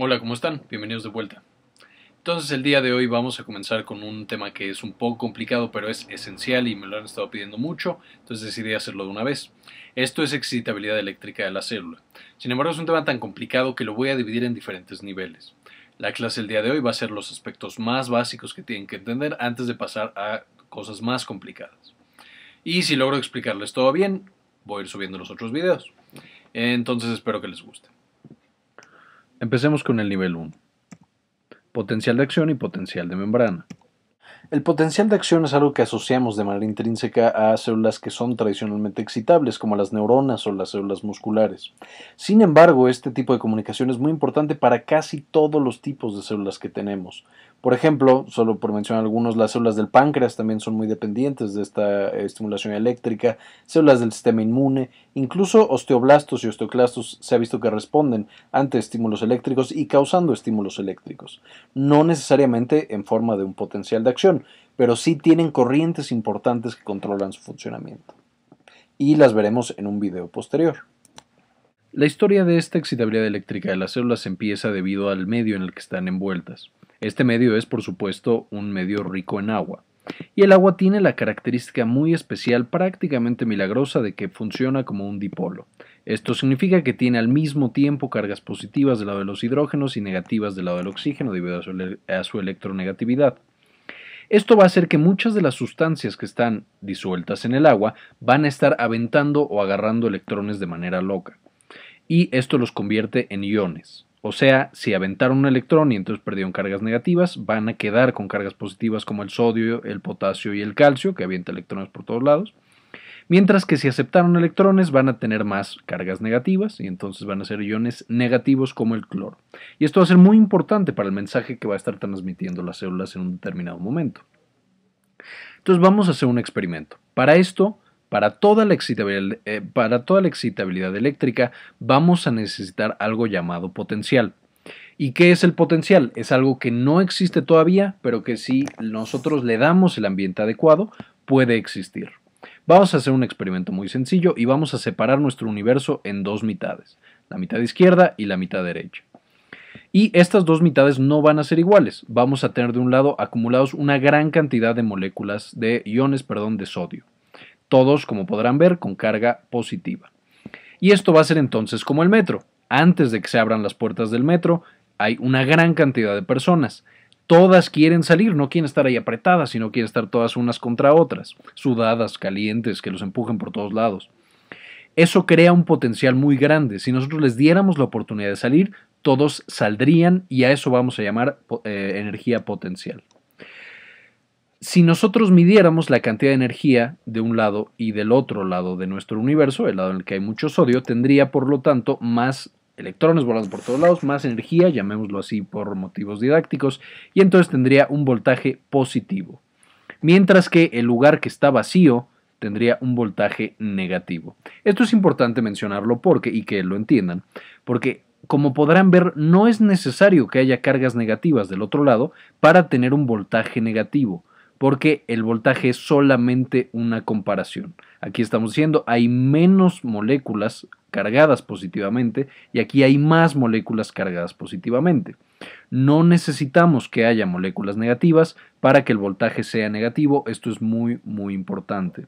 Hola, ¿cómo están? Bienvenidos de vuelta. Entonces el día de hoy vamos a comenzar con un tema que es un poco complicado pero es esencial y me lo han estado pidiendo mucho, entonces decidí hacerlo de una vez. Esto es excitabilidad eléctrica de la célula. Sin embargo es un tema tan complicado que lo voy a dividir en diferentes niveles. La clase del día de hoy va a ser los aspectos más básicos que tienen que entender antes de pasar a cosas más complicadas. Y si logro explicarles todo bien, voy a ir subiendo los otros videos. Entonces espero que les guste. Empecemos con el nivel 1. Potencial de acción y potencial de membrana. El potencial de acción es algo que asociamos de manera intrínseca a células que son tradicionalmente excitables, como las neuronas o las células musculares. Sin embargo, este tipo de comunicación es muy importante para casi todos los tipos de células que tenemos. Por ejemplo, solo por mencionar algunos, las células del páncreas también son muy dependientes de esta eh, estimulación eléctrica, células del sistema inmune, incluso osteoblastos y osteoclastos se ha visto que responden ante estímulos eléctricos y causando estímulos eléctricos, no necesariamente en forma de un potencial de acción, pero sí tienen corrientes importantes que controlan su funcionamiento. Y las veremos en un video posterior. La historia de esta excitabilidad eléctrica de las células empieza debido al medio en el que están envueltas. Este medio es, por supuesto, un medio rico en agua. Y el agua tiene la característica muy especial, prácticamente milagrosa, de que funciona como un dipolo. Esto significa que tiene al mismo tiempo cargas positivas del lado de los hidrógenos y negativas del lado del oxígeno debido a su, electronegatividad. Esto va a hacer que muchas de las sustancias que están disueltas en el agua van a estar aventando o agarrando electrones de manera loca. Y esto los convierte en iones. O sea, si aventaron un electrón y entonces perdieron cargas negativas, van a quedar con cargas positivas como el sodio, el potasio y el calcio, que avienta electrones por todos lados. Mientras que si aceptaron electrones van a tener más cargas negativas y entonces van a ser iones negativos como el cloro. Y esto va a ser muy importante para el mensaje que va a estar transmitiendo las células en un determinado momento. Entonces vamos a hacer un experimento. Para esto eh, para toda, la excitabilidad, eléctrica vamos a necesitar algo llamado potencial. ¿Y qué es el potencial? Es algo que no existe todavía, pero que si nosotros le damos el ambiente adecuado, puede existir. Vamos a hacer un experimento muy sencillo y vamos a separar nuestro universo en dos mitades, la mitad izquierda y la mitad derecha. Y estas dos mitades no van a ser iguales. Vamos a tener de un lado acumulados una gran cantidad de moléculas de iones, perdón, de sodio todos, como podrán ver, con carga positiva. Y esto va a ser entonces como el metro. Antes de que se abran las puertas del metro, hay una gran cantidad de personas. Todas quieren salir, no quieren estar ahí apretadas, sino quieren estar todas unas contra otras, sudadas, calientes, que los empujen por todos lados. Eso crea un potencial muy grande. Si nosotros les diéramos la oportunidad de salir, todos saldrían y a eso vamos a llamar eh, energía potencial si nosotros midiéramos la cantidad de energía de un lado y del otro lado de nuestro universo, el lado en el que hay mucho sodio, tendría por lo tanto más electrones volando por todos lados, más energía, llamémoslo así por motivos didácticos, y entonces tendría un voltaje positivo. Mientras que el lugar que está vacío tendría un voltaje negativo. Esto es importante mencionarlo porque y que lo entiendan, porque como podrán ver, no es necesario que haya cargas negativas del otro lado para tener un voltaje negativo porque el voltaje es solamente una comparación. Aquí estamos diciendo hay menos moléculas cargadas positivamente y aquí hay más moléculas cargadas positivamente. No necesitamos que haya moléculas negativas para que el voltaje sea negativo, esto es muy muy importante.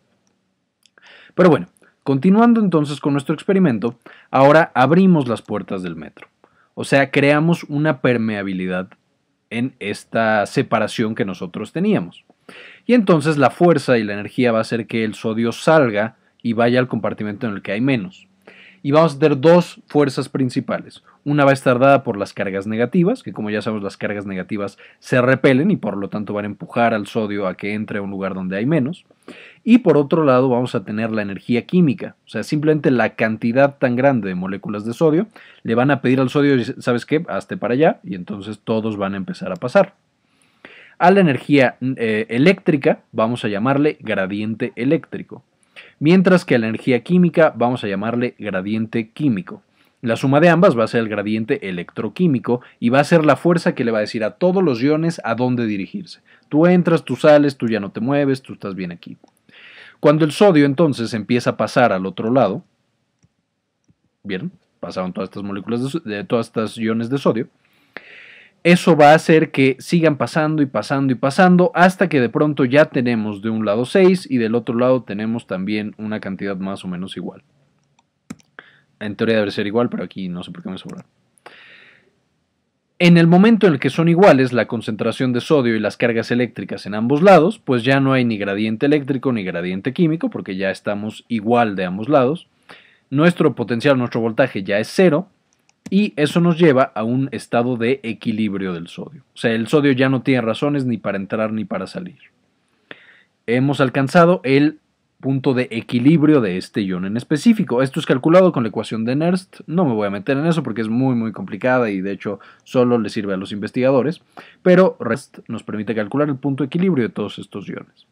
Pero bueno, continuando entonces con nuestro experimento, ahora abrimos las puertas del metro, o sea, creamos una permeabilidad en esta separación que nosotros teníamos. Y entonces la fuerza y la energía va a hacer que el sodio salga y vaya al compartimento en el que hay menos. Y vamos a tener dos fuerzas principales. Una va a estar dada por las cargas negativas, que como ya sabemos las cargas negativas se repelen y por lo tanto van a empujar al sodio a que entre a un lugar donde hay menos. Y por otro lado vamos a tener la energía química, o sea, simplemente la cantidad tan grande de moléculas de sodio le van a pedir al sodio, ¿sabes qué? Hazte para allá y entonces todos van a empezar a pasar a la energía eh, eléctrica vamos a llamarle gradiente eléctrico, mientras que a la energía química vamos a llamarle gradiente químico. La suma de ambas va a ser el gradiente electroquímico y va a ser la fuerza que le va a decir a todos los iones a dónde dirigirse. Tú entras, tú sales, tú ya no te mueves, tú estás bien aquí. Cuando el sodio entonces empieza a pasar al otro lado, bien Pasaron todas estas moléculas de todas estas iones de sodio eso va a hacer que sigan pasando y pasando y pasando hasta que de pronto ya tenemos de un lado 6 y del otro lado tenemos también una cantidad más o menos igual. En teoría debe ser igual, pero aquí no sé por qué me sobra En el momento en el que son iguales la concentración de sodio y las cargas eléctricas en ambos lados, pues ya no hay ni gradiente eléctrico ni gradiente químico, porque ya estamos igual de ambos lados. Nuestro potencial, nuestro voltaje ya es cero, y eso nos lleva a un estado de equilibrio del sodio. O sea, el sodio ya no tiene razones ni para entrar ni para salir. Hemos alcanzado el punto de equilibrio de este ion en específico. Esto es calculado con la ecuación de Nernst. No me voy a meter en eso porque es muy muy complicada y de hecho solo le sirve a los investigadores, pero REST nos permite calcular el punto de equilibrio de todos estos iones.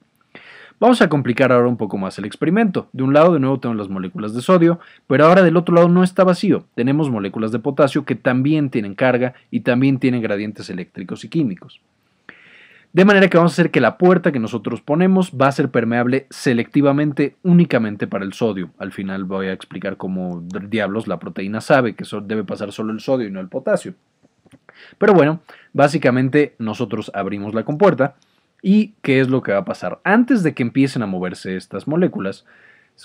Vamos a complicar ahora un poco más el experimento. De un lado de nuevo tenemos las moléculas de sodio, pero ahora del otro lado no está vacío. Tenemos moléculas de potasio que también tienen carga y también tienen gradientes eléctricos y químicos. De manera que vamos a hacer que la puerta que nosotros ponemos va a ser permeable selectivamente únicamente para el sodio. Al final voy a explicar cómo diablos la proteína sabe que debe pasar solo el sodio y no el potasio. Pero bueno, básicamente nosotros abrimos la compuerta ¿Y qué es lo que va a pasar? Antes de que empiecen a moverse estas moléculas,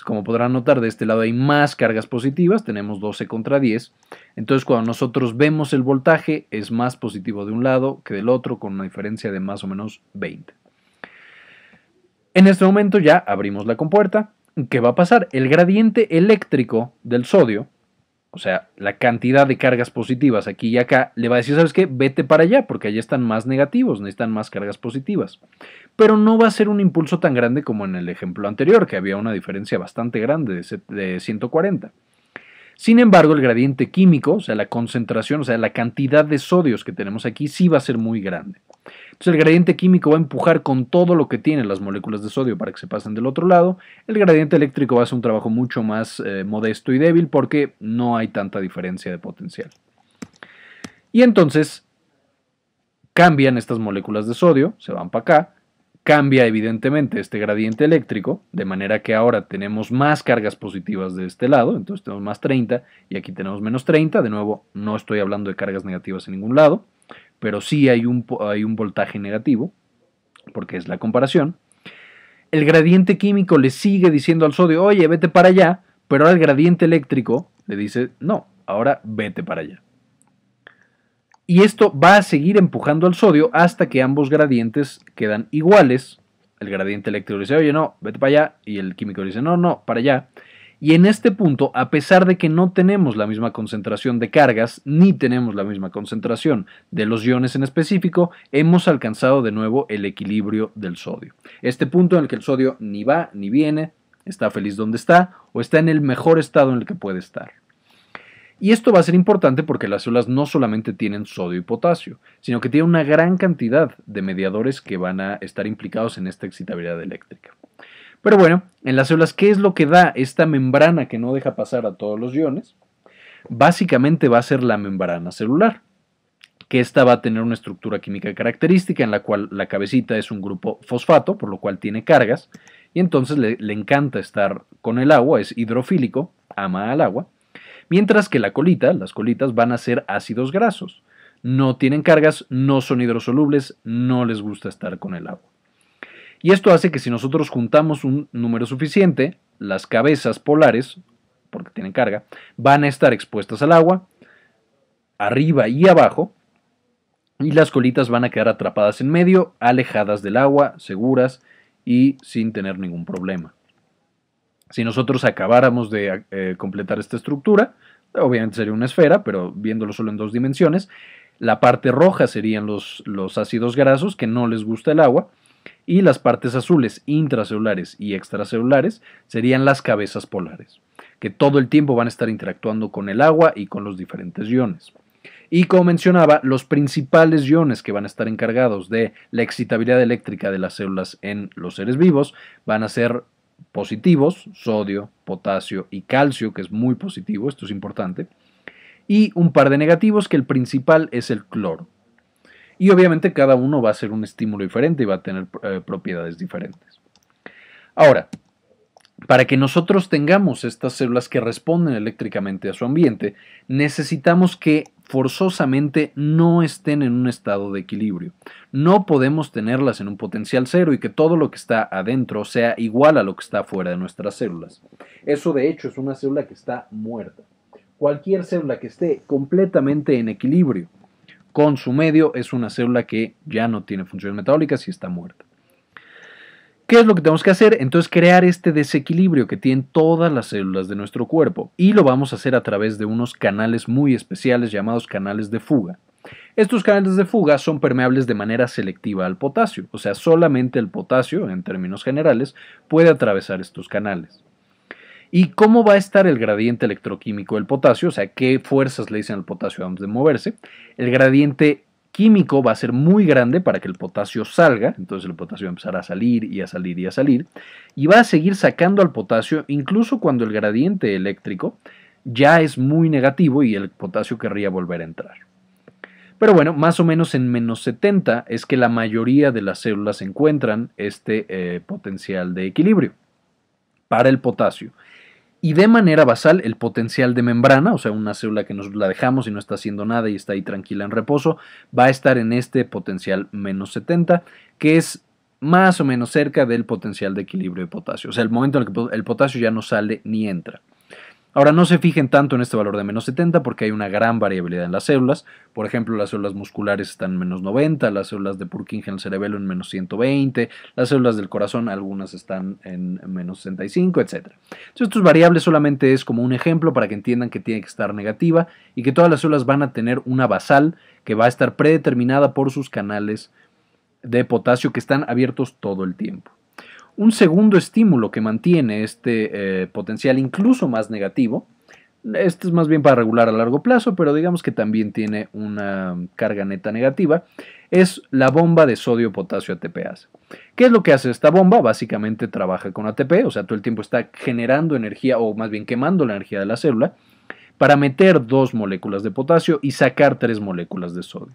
como podrán notar, de este lado hay más cargas positivas, tenemos 12 contra 10. Entonces, cuando nosotros vemos el voltaje, es más positivo de un lado que del otro, con una diferencia de más o menos 20. En este momento ya abrimos la compuerta. ¿Qué va a pasar? El gradiente eléctrico del sodio o sea, la cantidad de cargas positivas aquí y acá, le va a decir, ¿sabes qué? Vete para allá, porque allá están más negativos, necesitan más cargas positivas. Pero no va a ser un impulso tan grande como en el ejemplo anterior, que había una diferencia bastante grande de 140. Sin embargo, el gradiente químico, o sea, la concentración, o sea, la cantidad de sodios que tenemos aquí, sí va a ser muy grande. Entonces, el gradiente químico va a empujar con todo lo que tienen las moléculas de sodio para que se pasen del otro lado. El gradiente eléctrico va a hacer un trabajo mucho más eh, modesto y débil porque no hay tanta diferencia de potencial. Y entonces cambian estas moléculas de sodio, se van para acá, Cambia evidentemente este gradiente eléctrico, de manera que ahora tenemos más cargas positivas de este lado, entonces tenemos más 30 y aquí tenemos menos 30. De nuevo, no estoy hablando de cargas negativas en ningún lado, pero sí hay un, hay un voltaje negativo, porque es la comparación. El gradiente químico le sigue diciendo al sodio, oye, vete para allá, pero ahora el gradiente eléctrico le dice, no, ahora vete para allá. Y esto va a seguir empujando al sodio hasta que ambos gradientes quedan iguales. El gradiente eléctrico dice, oye, no, vete para allá. Y el químico dice, no, no, para allá. Y en este punto, a pesar de que no tenemos la misma concentración de cargas, ni tenemos la misma concentración de los iones en específico, hemos alcanzado de nuevo el equilibrio del sodio. Este punto en el que el sodio ni va ni viene, está feliz donde está, o está en el mejor estado en el que puede estar. Y esto va a ser importante porque las células no solamente tienen sodio y potasio, sino que tienen una gran cantidad de mediadores que van a estar implicados en esta excitabilidad eléctrica. Pero bueno, en las células, ¿qué es lo que da esta membrana que no deja pasar a todos los iones? Básicamente va a ser la membrana celular, que esta va a tener una estructura química característica en la cual la cabecita es un grupo fosfato, por lo cual tiene cargas, y entonces le encanta estar con el agua, es hidrofílico, ama al agua, mientras que la colita, las colitas van a ser ácidos grasos. No tienen cargas, no son hidrosolubles, no les gusta estar con el agua. Y esto hace que si nosotros juntamos un número suficiente, las cabezas polares, porque tienen carga, van a estar expuestas al agua, arriba y abajo, y las colitas van a quedar atrapadas en medio, alejadas del agua, seguras y sin tener ningún problema. Si nosotros acabáramos de eh, completar esta estructura, obviamente sería una esfera, pero viéndolo solo en dos dimensiones, la parte roja serían los, los ácidos grasos que no les gusta el agua, y las partes azules intracelulares y extracelulares serían las cabezas polares, que todo el tiempo van a estar interactuando con el agua y con los diferentes iones. Y como mencionaba, los principales iones que van a estar encargados de la excitabilidad eléctrica de las células en los seres vivos van a ser positivos, sodio, potasio y calcio, que es muy positivo, esto es importante, y un par de negativos, que el principal es el cloro. Y obviamente cada uno va a ser un estímulo diferente y va a tener eh, propiedades diferentes. Ahora, para que nosotros tengamos estas células que responden eléctricamente a su ambiente, necesitamos que forzosamente no estén en un estado de equilibrio. No podemos tenerlas en un potencial cero y que todo lo que está adentro sea igual a lo que está fuera de nuestras células. Eso de hecho es una célula que está muerta. Cualquier célula que esté completamente en equilibrio con su medio es una célula que ya no tiene funciones metabólicas y está muerta. ¿Qué es lo que tenemos que hacer? Entonces crear este desequilibrio que tienen todas las células de nuestro cuerpo y lo vamos a hacer a través de unos canales muy especiales llamados canales de fuga. Estos canales de fuga son permeables de manera selectiva al potasio, o sea, solamente el potasio, en términos generales, puede atravesar estos canales. ¿Y cómo va a estar el gradiente electroquímico del potasio? O sea, qué fuerzas le dicen al potasio antes de moverse. El gradiente químico va a ser muy grande para que el potasio salga, entonces el potasio empezará a salir y a salir y a salir, y va a seguir sacando al potasio incluso cuando el gradiente eléctrico ya es muy negativo y el potasio querría volver a entrar. Pero bueno, más o menos en menos 70 es que la mayoría de las células encuentran este eh, potencial de equilibrio para el potasio y de manera basal el potencial de membrana, o sea, una célula que nos la dejamos y no está haciendo nada y está ahí tranquila en reposo, va a estar en este potencial menos 70, que es más o menos cerca del potencial de equilibrio de potasio. O sea, el momento en el que el potasio ya no sale ni entra. Ahora, no se fijen tanto en este valor de menos 70 porque hay una gran variabilidad en las células. Por ejemplo, las células musculares están en menos 90, las células de Purkinje en el cerebelo en menos 120, las células del corazón, algunas están en menos 65, etc. Entonces, estos variables solamente es como un ejemplo para que entiendan que tiene que estar negativa y que todas las células van a tener una basal que va a estar predeterminada por sus canales de potasio que están abiertos todo el tiempo un segundo estímulo que mantiene este eh, potencial incluso más negativo. Este es más bien para regular a largo plazo, pero digamos que también tiene una carga neta negativa. Es la bomba de sodio-potasio ATPase. ¿Qué es lo que hace esta bomba? Básicamente trabaja con ATP, o sea, todo el tiempo está generando energía o más bien quemando la energía de la célula para meter dos moléculas de potasio y sacar tres moléculas de sodio.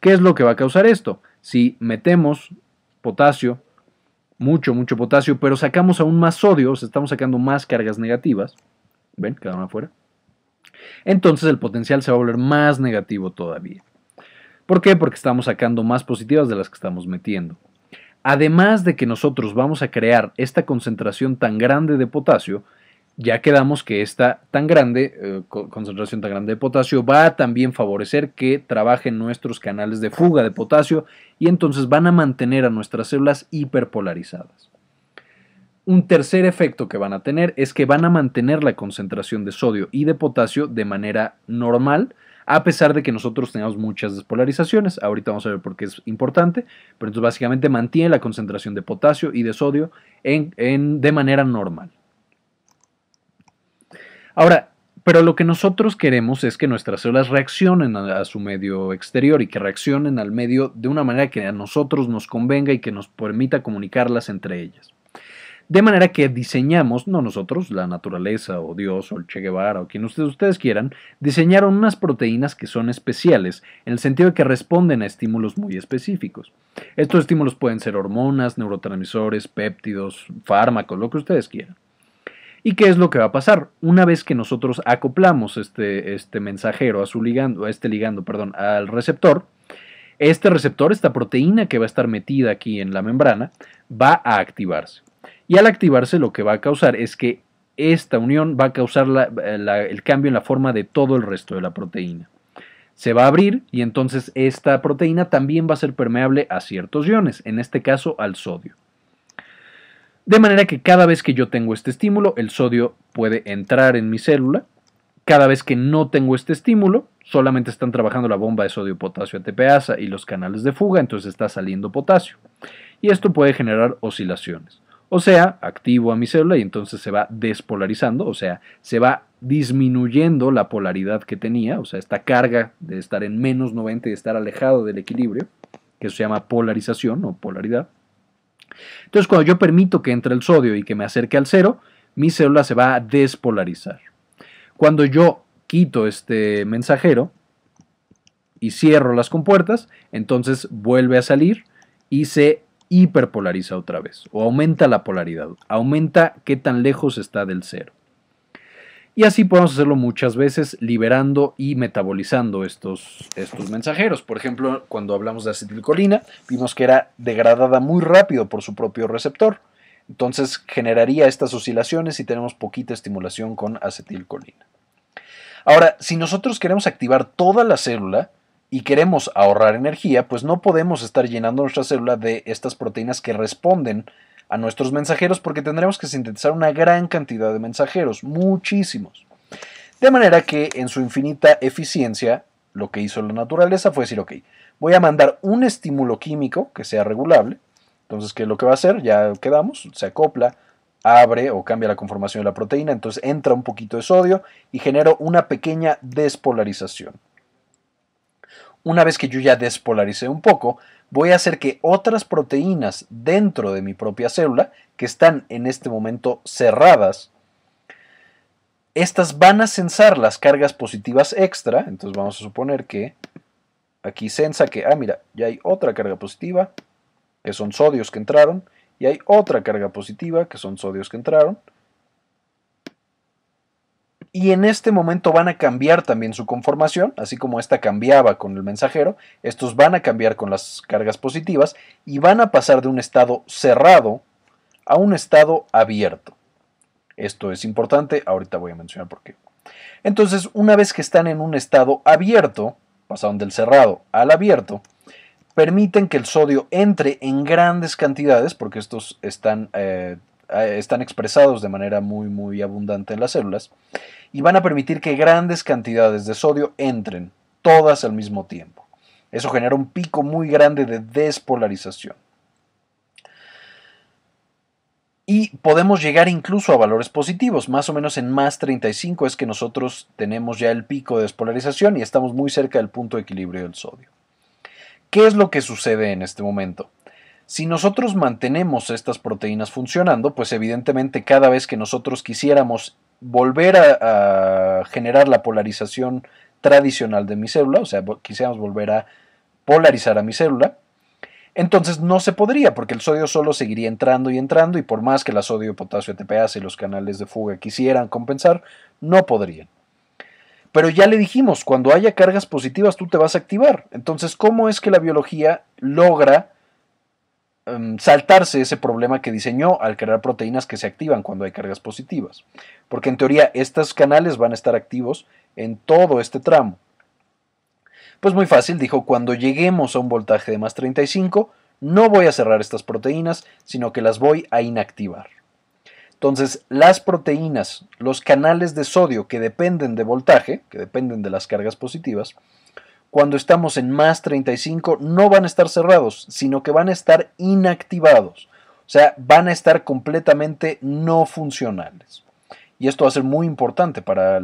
¿Qué es lo que va a causar esto? Si metemos potasio mucho, mucho potasio, pero sacamos aún más sodio, estamos sacando más cargas negativas. ¿Ven? Quedaron afuera. Entonces el potencial se va a volver más negativo todavía. ¿Por qué? Porque estamos sacando más positivas de las que estamos metiendo. Además de que nosotros vamos a crear esta concentración tan grande de potasio, ya quedamos que esta tan grande, eh, concentración tan grande de potasio, va a también favorecer que trabajen nuestros canales de fuga de potasio y entonces van a mantener a nuestras células hiperpolarizadas. Un tercer efecto que van a tener es que van a mantener la concentración de sodio y de potasio de manera normal, a pesar de que nosotros tengamos muchas despolarizaciones. Ahorita vamos a ver por qué es importante, pero entonces básicamente mantiene la concentración de potasio y de sodio en, en, de manera normal. Ahora, pero lo que nosotros queremos es que nuestras células reaccionen a, su medio exterior y que reaccionen al medio de una manera que a nosotros nos convenga y que nos permita comunicarlas entre ellas. De manera que diseñamos, no nosotros, la naturaleza o Dios o el Che Guevara o quien ustedes, ustedes quieran, diseñaron unas proteínas que son especiales, en el sentido de que responden a estímulos muy específicos. Estos estímulos pueden ser hormonas, neurotransmisores, péptidos, fármacos, lo que ustedes quieran. ¿Y qué es lo que va a pasar? Una vez que nosotros acoplamos este, este mensajero a su ligando, a este ligando, perdón, al receptor, este receptor, esta proteína que va a estar metida aquí en la membrana, va a activarse. Y al activarse lo que va a causar es que esta unión va a causar el cambio en la forma de todo el resto de la proteína. Se va a abrir y entonces esta proteína también va a ser permeable a ciertos iones, en este caso al sodio. De manera que cada vez que yo tengo este estímulo, el sodio puede entrar en mi célula. Cada vez que no tengo este estímulo, solamente están trabajando la bomba de sodio, potasio, ATPasa y los canales de fuga, entonces está saliendo potasio. Y esto puede generar oscilaciones. O sea, activo a mi célula y entonces se va despolarizando, o sea, se va disminuyendo la polaridad que tenía, o sea, esta carga de estar en menos 90 y estar alejado del equilibrio, que se llama polarización o polaridad. Entonces, cuando yo permito que entre el sodio y que me acerque al cero, mi célula se va a despolarizar. Cuando yo quito este mensajero y cierro las compuertas, entonces vuelve a salir y se hiperpolariza otra vez, o aumenta la polaridad, aumenta qué tan lejos está del cero. Y así podemos hacerlo muchas veces, liberando y metabolizando estos, estos mensajeros. Por ejemplo, cuando hablamos de acetilcolina, vimos que era degradada muy rápido por su propio receptor. Entonces generaría estas oscilaciones si tenemos poquita estimulación con acetilcolina. Ahora, si nosotros queremos activar toda la célula y queremos ahorrar energía, pues no podemos estar llenando nuestra célula de estas proteínas que responden a nuestros mensajeros porque tendremos que sintetizar una gran cantidad de mensajeros, muchísimos. De manera que en su infinita eficiencia, lo que hizo la naturaleza fue decir, ok, voy a mandar un estímulo químico que sea regulable. Entonces, ¿qué es lo que va a hacer? Ya quedamos, se acopla, abre o cambia la conformación de la proteína, entonces entra un poquito de sodio y genero una pequeña despolarización. Una vez que yo ya despolaricé un poco, voy a hacer que otras proteínas dentro de mi propia célula, que están en este momento cerradas, estas van a censar las cargas positivas extra, entonces vamos a suponer que aquí sensa que, ah, mira, ya hay otra carga positiva, que son sodios que entraron, y hay otra carga positiva, que son sodios que entraron, y en este momento van a cambiar también su conformación, así como esta cambiaba con el mensajero, estos van a cambiar con las cargas positivas y van a pasar de un estado cerrado a un estado abierto. Esto es importante, ahorita voy a mencionar por qué. Entonces, una vez que están en un estado abierto, pasaron del cerrado al abierto, permiten que el sodio entre en grandes cantidades, porque estos están, eh, eh, están expresados de manera muy, muy abundante en las células, y van a permitir que grandes cantidades de sodio entren, todas al mismo tiempo. Eso genera un pico muy grande de despolarización. Y podemos llegar incluso a valores positivos, más o menos en más 35 es que nosotros tenemos ya el pico de despolarización y estamos muy cerca del punto de equilibrio del sodio. ¿Qué es lo que sucede en este momento? Si nosotros mantenemos estas proteínas funcionando, pues evidentemente cada vez que nosotros quisiéramos volver a, generar la polarización tradicional de mi célula, o sea, quisiéramos volver a polarizar a mi célula, entonces no se podría, porque el sodio solo seguiría entrando y entrando, y por más que la sodio, potasio, ATPase y los canales de fuga quisieran compensar, no podrían. Pero ya le dijimos, cuando haya cargas positivas tú te vas a activar. Entonces, ¿cómo es que la biología logra Em, saltarse ese problema que diseñó al crear proteínas que se activan cuando hay cargas positivas. Porque en teoría estos canales van a estar activos en todo este tramo. Pues muy fácil, dijo, cuando lleguemos a un voltaje de más 35, no voy a cerrar estas proteínas, sino que las voy a inactivar. Entonces, las proteínas, los canales de sodio que dependen de voltaje, que dependen de las cargas positivas, cuando estamos en más 35 no van a estar cerrados, sino que van a estar inactivados. O sea, van a estar completamente no funcionales. Y esto va a ser muy importante para,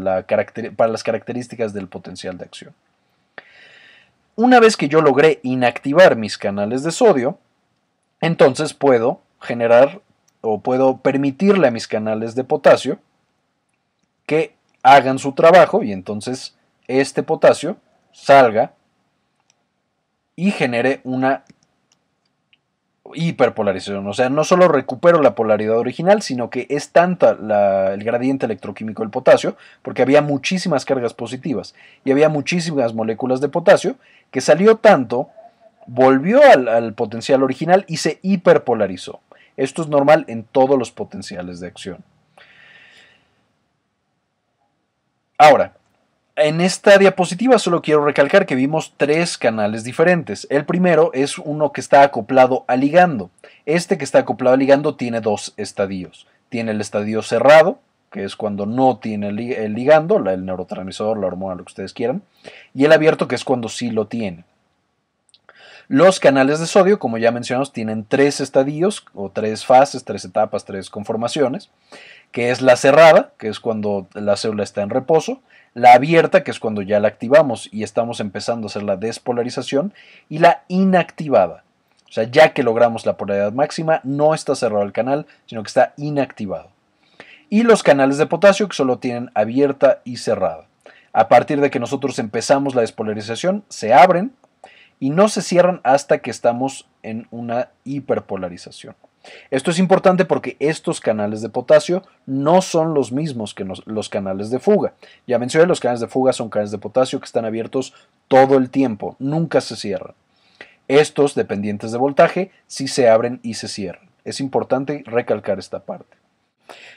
para las características del potencial de acción. Una vez que yo logré inactivar mis canales de sodio, entonces puedo generar o puedo permitirle a mis canales de potasio que hagan su trabajo y entonces este potasio salga y genere una hiperpolarización. O sea, no solo recupero la polaridad original, sino que es tanta el gradiente electroquímico del potasio, porque había muchísimas cargas positivas y había muchísimas moléculas de potasio, que salió tanto, volvió al potencial original y se hiperpolarizó. Esto es normal en todos los potenciales de acción. Ahora, en esta diapositiva solo quiero recalcar que vimos tres canales diferentes. El primero es uno que está acoplado a ligando. Este que está acoplado al ligando tiene dos estadios. Tiene el estadio cerrado, que es cuando no tiene el eh, ligando, el neurotransmisor, la hormona, lo que ustedes quieran, y el abierto, que es cuando sí lo tiene. Los canales de sodio, como ya mencionamos, tienen tres estadios o tres fases, tres etapas, tres conformaciones, que es la cerrada, que es cuando la célula está en reposo, la abierta, que es cuando ya la activamos y estamos empezando a hacer la despolarización, y la inactivada. O sea, ya que logramos la polaridad máxima, no está cerrado el canal, sino que está inactivado. Y los canales de potasio que solo tienen abierta y cerrada. A partir de que nosotros empezamos la despolarización, se abren y no se cierran hasta que estamos en una hiperpolarización. Esto es importante porque estos canales de potasio no son los mismos que los, canales de fuga. Ya mencioné, los canales de fuga son canales de potasio que están abiertos todo el tiempo, nunca se cierran. Estos dependientes de voltaje sí se abren y se cierran. Es importante recalcar esta parte.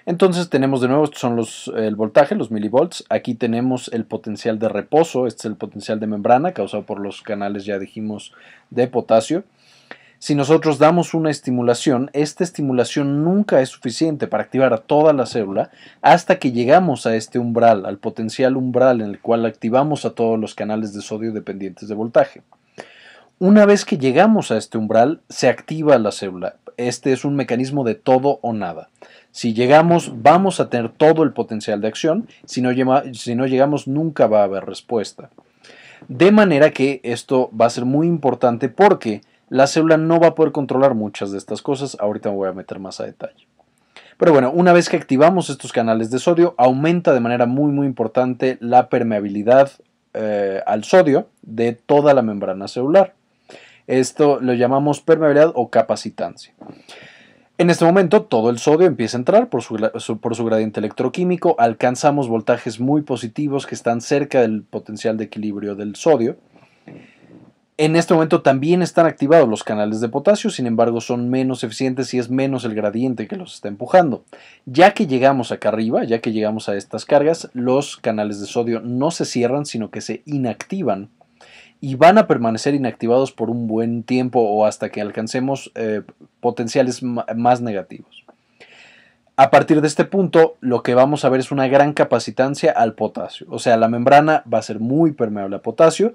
Entonces tenemos de nuevo, estos son los, el voltaje, los milivolts. Aquí tenemos el potencial de reposo, este es el potencial de membrana causado por los canales, ya dijimos, de potasio. Si nosotros damos una estimulación, esta estimulación nunca es suficiente para activar a toda la célula hasta que llegamos a este umbral, al potencial umbral en el cual activamos a todos los canales de sodio dependientes de voltaje. Una vez que llegamos a este umbral, se activa la célula. Este es un mecanismo de todo o nada. Si llegamos, vamos a tener todo el potencial de acción. Si no, llegamos, nunca va a haber respuesta. De manera que esto va a ser muy importante porque la célula no va a poder controlar muchas de estas cosas. Ahorita me voy a meter más a detalle. Pero bueno, una vez que activamos estos canales de sodio, aumenta de manera muy muy importante la permeabilidad eh, al sodio de toda la membrana celular. Esto lo llamamos permeabilidad o capacitancia. En este momento todo el sodio empieza a entrar por su, por su gradiente electroquímico, alcanzamos voltajes muy positivos que están cerca del potencial de equilibrio del sodio. En este momento también están activados los canales de potasio, sin embargo son menos eficientes y es menos el gradiente que los está empujando. Ya que llegamos acá arriba, ya que llegamos a estas cargas, los canales de sodio no se cierran, sino que se inactivan y van a permanecer inactivados por un buen tiempo o hasta que alcancemos eh, potenciales más negativos. A partir de este punto, lo que vamos a ver es una gran capacitancia al potasio, o sea, la membrana va a ser muy permeable a potasio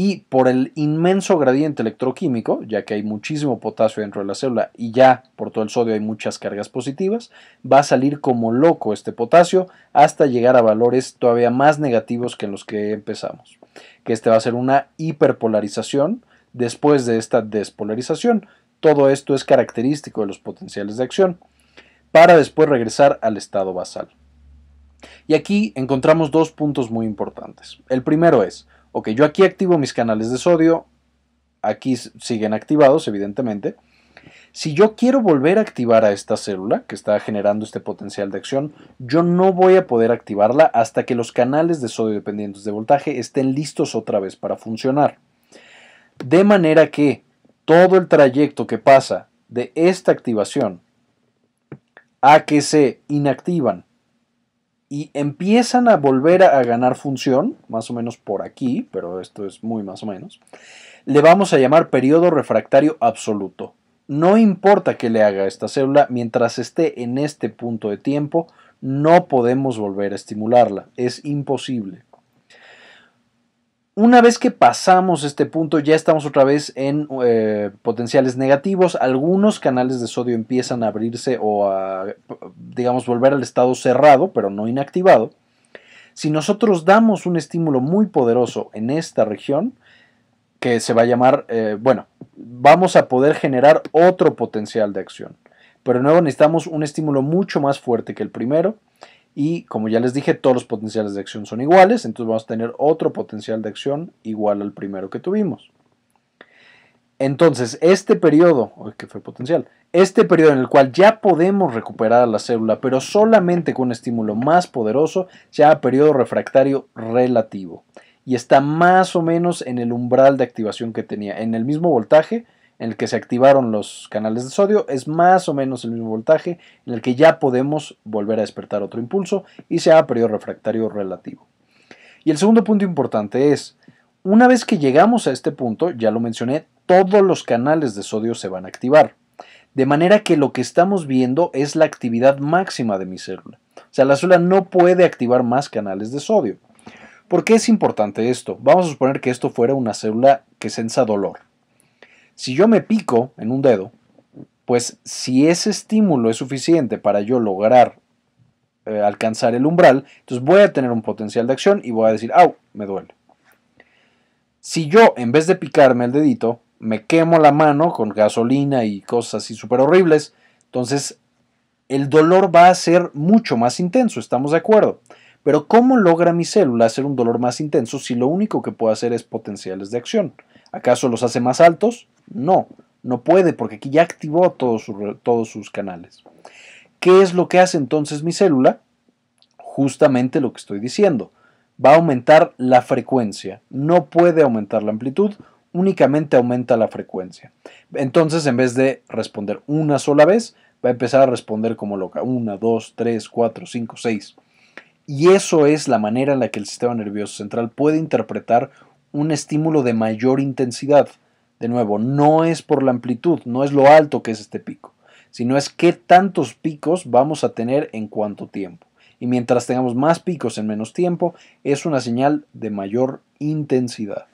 y por el inmenso gradiente electroquímico, ya que hay muchísimo potasio dentro de la célula y ya por todo el sodio hay muchas cargas positivas, va a salir como loco este potasio hasta llegar a valores todavía más negativos que en los que empezamos, que este va a ser una hiperpolarización después de esta despolarización. Todo esto es característico de los potenciales de acción, para después regresar al estado basal. Y aquí encontramos dos puntos muy importantes. El primero es, Ok, yo aquí activo mis canales de sodio, aquí siguen activados, evidentemente. Si yo quiero volver a activar a esta célula que está generando este potencial de acción, yo no voy a poder activarla hasta que los canales de sodio dependientes de voltaje estén listos otra vez para funcionar. De manera que todo el trayecto que pasa de esta activación a que se inactivan y empiezan a volver a, ganar función, más o menos por aquí, pero esto es muy más o menos, le vamos a llamar periodo refractario absoluto. No importa que le haga esta célula, mientras esté en este punto de tiempo, no podemos volver a estimularla, es imposible. Una vez que pasamos este punto, ya estamos otra vez en eh, potenciales negativos. Algunos canales de sodio empiezan a abrirse o a, digamos, volver al estado cerrado, pero no inactivado. Si nosotros damos un estímulo muy poderoso en esta región, que se va a llamar, eh, bueno, vamos a poder generar otro potencial de acción. Pero de nuevo necesitamos un estímulo mucho más fuerte que el primero y como ya les dije, todos los potenciales de acción son iguales, entonces vamos a tener otro potencial de acción igual al primero que tuvimos. Entonces, este periodo, que fue potencial, este periodo en el cual ya podemos recuperar a la célula, pero solamente con un estímulo más poderoso, se llama periodo refractario relativo y está más o menos en el umbral de activación que tenía, en el mismo voltaje, en el que se activaron los canales de sodio es más o menos el mismo voltaje en el que ya podemos volver a despertar otro impulso y sea periodo refractario relativo. Y el segundo punto importante es, una vez que llegamos a este punto, ya lo mencioné, todos los canales de sodio se van a activar. De manera que lo que estamos viendo es la actividad máxima de mi célula. O sea, la célula no puede activar más canales de sodio. ¿Por qué es importante esto? Vamos a suponer que esto fuera una célula que sensa dolor. Si yo me pico en un dedo, pues si ese estímulo es suficiente para yo lograr eh, alcanzar el umbral, entonces voy a tener un potencial de acción y voy a decir, ¡au! Me duele. Si yo, en vez de picarme el dedito, me quemo la mano con gasolina y cosas así súper horribles, entonces el dolor va a ser mucho más intenso, estamos de acuerdo. Pero ¿cómo logra mi célula hacer un dolor más intenso si lo único que puede hacer es potenciales de acción? ¿Acaso los hace más altos? No, no puede porque aquí ya activó todos, sus, canales. ¿Qué es lo que hace entonces mi célula? Justamente lo que estoy diciendo. Va a aumentar la frecuencia. No puede aumentar la amplitud, únicamente aumenta la frecuencia. Entonces, en vez de responder una sola vez, va a empezar a responder como loca. Una, dos, tres, cuatro, cinco, seis. Y eso es la manera en la que el sistema nervioso central puede interpretar un estímulo de mayor intensidad. De nuevo, no es por la amplitud, no es lo alto que es este pico, sino es qué tantos picos vamos a tener en cuánto tiempo. Y mientras tengamos más picos en menos tiempo, es una señal de mayor intensidad.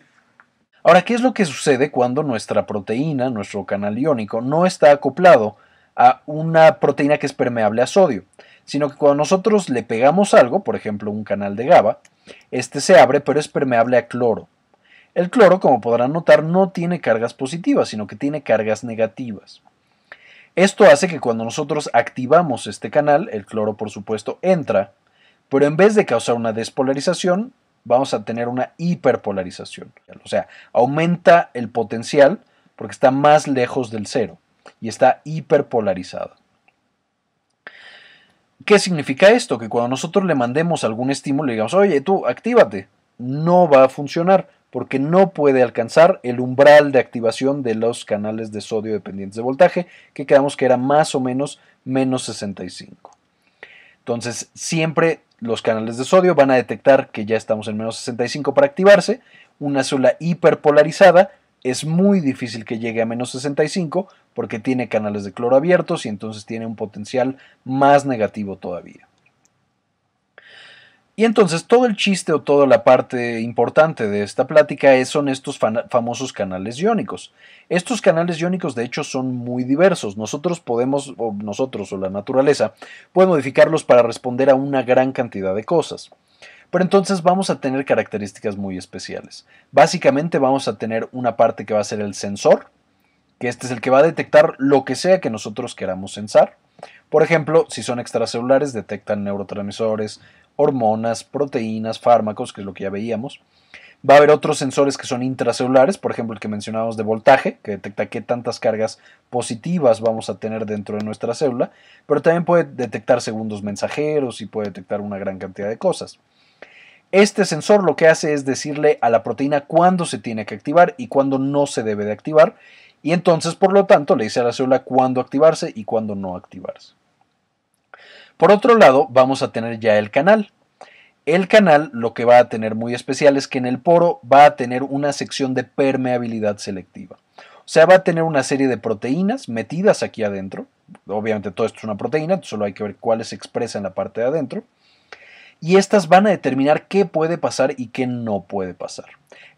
Ahora, ¿qué es lo que sucede cuando nuestra proteína, nuestro canal iónico, no está acoplado a una proteína que es permeable a sodio? Sino que cuando nosotros le pegamos algo, por ejemplo un canal de GABA, este se abre pero es permeable a cloro. El cloro, como podrán notar, no tiene cargas positivas, sino que tiene cargas negativas. Esto hace que cuando nosotros activamos este canal, el cloro por supuesto entra, pero en vez de causar una despolarización, vamos a tener una hiperpolarización. O sea, aumenta el potencial porque está más lejos del cero y está hiperpolarizado. ¿Qué significa esto? Que cuando nosotros le mandemos algún estímulo y digamos, oye, tú, actívate, no va a funcionar porque no puede alcanzar el umbral de activación de los canales de sodio dependientes de voltaje, que quedamos que era más o menos menos 65. Entonces, siempre los canales de sodio van a detectar que ya estamos en menos 65 para activarse. Una célula hiperpolarizada es muy difícil que llegue a menos 65 porque tiene canales de cloro abiertos y entonces tiene un potencial más negativo todavía. Y entonces todo el chiste o toda la parte importante de esta plática es, son estos famosos canales iónicos. Estos canales iónicos de hecho son muy diversos. Nosotros podemos, o nosotros o la naturaleza, puede modificarlos para responder a una gran cantidad de cosas. Pero entonces vamos a tener características muy especiales. Básicamente vamos a tener una parte que va a ser el sensor, que este es el que va a detectar lo que sea que nosotros queramos sensar. Por ejemplo, si son extracelulares, detectan neurotransmisores, hormonas, proteínas, fármacos, que es lo que ya veíamos. Va a haber otros sensores que son intracelulares, por ejemplo el que mencionábamos de voltaje, que detecta qué tantas cargas positivas vamos a tener dentro de nuestra célula, pero también puede detectar segundos mensajeros y puede detectar una gran cantidad de cosas. Este sensor lo que hace es decirle a la proteína cuándo se tiene que activar y cuándo no se debe de activar, y entonces por lo tanto le dice a la célula cuándo activarse y cuándo no activarse. Por otro lado, vamos a tener ya el canal. El canal lo que va a tener muy especial es que en el poro va a tener una sección de permeabilidad selectiva. O sea, va a tener una serie de proteínas metidas aquí adentro. Obviamente todo esto es una proteína, solo hay que ver cuáles se expresa en la parte de adentro. Y estas van a determinar qué puede pasar y qué no puede pasar.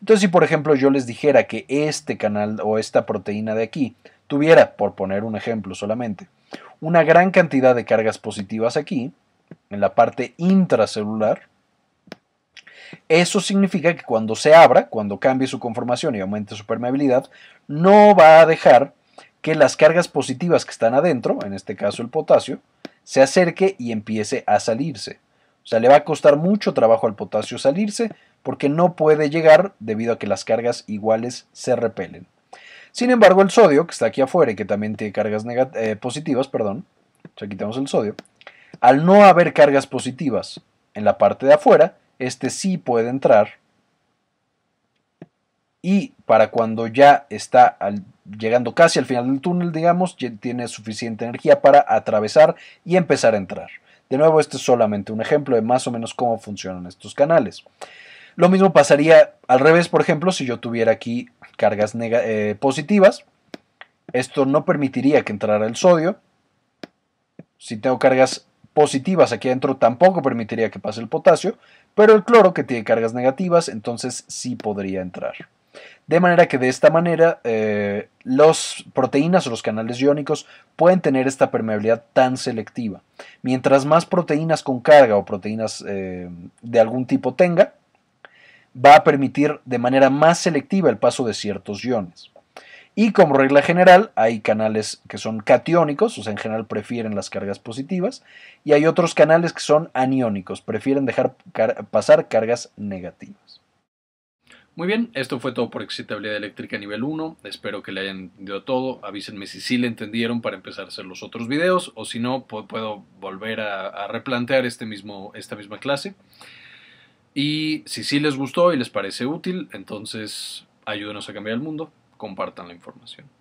Entonces, si por ejemplo yo les dijera que este canal o esta proteína de aquí tuviera, por poner un ejemplo solamente, una gran cantidad de cargas positivas aquí, en la parte intracelular. Eso significa que cuando se abra, cuando cambie su conformación y aumente su permeabilidad, no va a dejar que las cargas positivas que están adentro, en este caso el potasio, se acerque y empiece a salirse. O sea, le va a costar mucho trabajo al potasio salirse porque no puede llegar debido a que las cargas iguales se repelen. Sin embargo, el sodio, que está aquí afuera y que también tiene cargas eh, positivas, perdón, ya quitamos el sodio, al no haber cargas positivas en la parte de afuera, este sí puede entrar. Y para cuando ya está llegando casi al final del túnel, digamos, tiene suficiente energía para atravesar y empezar a entrar. De nuevo, este es solamente un ejemplo de más o menos cómo funcionan estos canales. Lo mismo pasaría al revés, por ejemplo, si yo tuviera aquí cargas eh, positivas. Esto no permitiría que entrara el sodio. Si tengo cargas positivas aquí adentro tampoco permitiría que pase el potasio, pero el cloro que tiene cargas negativas entonces sí podría entrar. De manera que de esta manera eh, las proteínas o los canales iónicos pueden tener esta permeabilidad tan selectiva. Mientras más proteínas con carga o proteínas eh, de algún tipo tenga, va a permitir de manera más selectiva el paso de ciertos iones. Y como regla general, hay canales que son catiónicos, o en general prefieren las cargas positivas, y hay otros canales que son aniónicos, prefieren dejar pasar cargas negativas. Muy bien, esto fue todo por excitabilidad eléctrica nivel 1. Espero que le hayan entendido todo. Avísenme si sí le entendieron para empezar a hacer los otros videos, o si no, puedo volver a, replantear este mismo, esta misma clase. Y si sí les gustó y les parece útil, entonces ayúdenos a cambiar el mundo, compartan la información.